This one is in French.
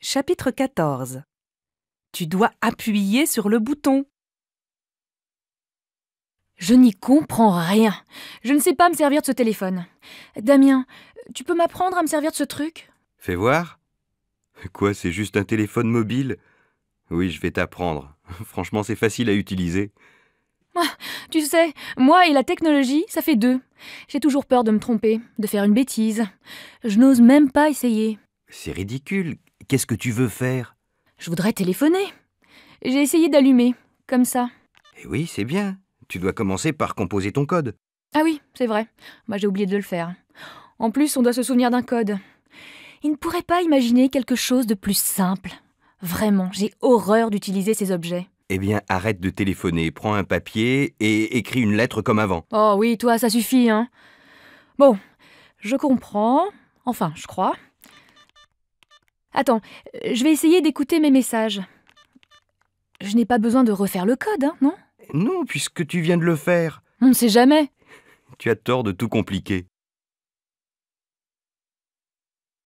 Chapitre 14 Tu dois appuyer sur le bouton. Je n'y comprends rien. Je ne sais pas me servir de ce téléphone. Damien, tu peux m'apprendre à me servir de ce truc Fais voir. Quoi, c'est juste un téléphone mobile Oui, je vais t'apprendre. Franchement, c'est facile à utiliser. Ah, tu sais, moi et la technologie, ça fait deux. J'ai toujours peur de me tromper, de faire une bêtise. Je n'ose même pas essayer. C'est ridicule. Qu'est-ce que tu veux faire Je voudrais téléphoner. J'ai essayé d'allumer, comme ça. Eh oui, c'est bien. Tu dois commencer par composer ton code. Ah oui, c'est vrai. Moi, bah, j'ai oublié de le faire. En plus, on doit se souvenir d'un code. Il ne pourrait pas imaginer quelque chose de plus simple. Vraiment, j'ai horreur d'utiliser ces objets. Eh bien, arrête de téléphoner, prends un papier et écris une lettre comme avant. Oh oui, toi, ça suffit, hein. Bon, je comprends. Enfin, je crois. Attends, euh, je vais essayer d'écouter mes messages. Je n'ai pas besoin de refaire le code, hein, non Non, puisque tu viens de le faire. On ne sait jamais. Tu as tort de tout compliquer.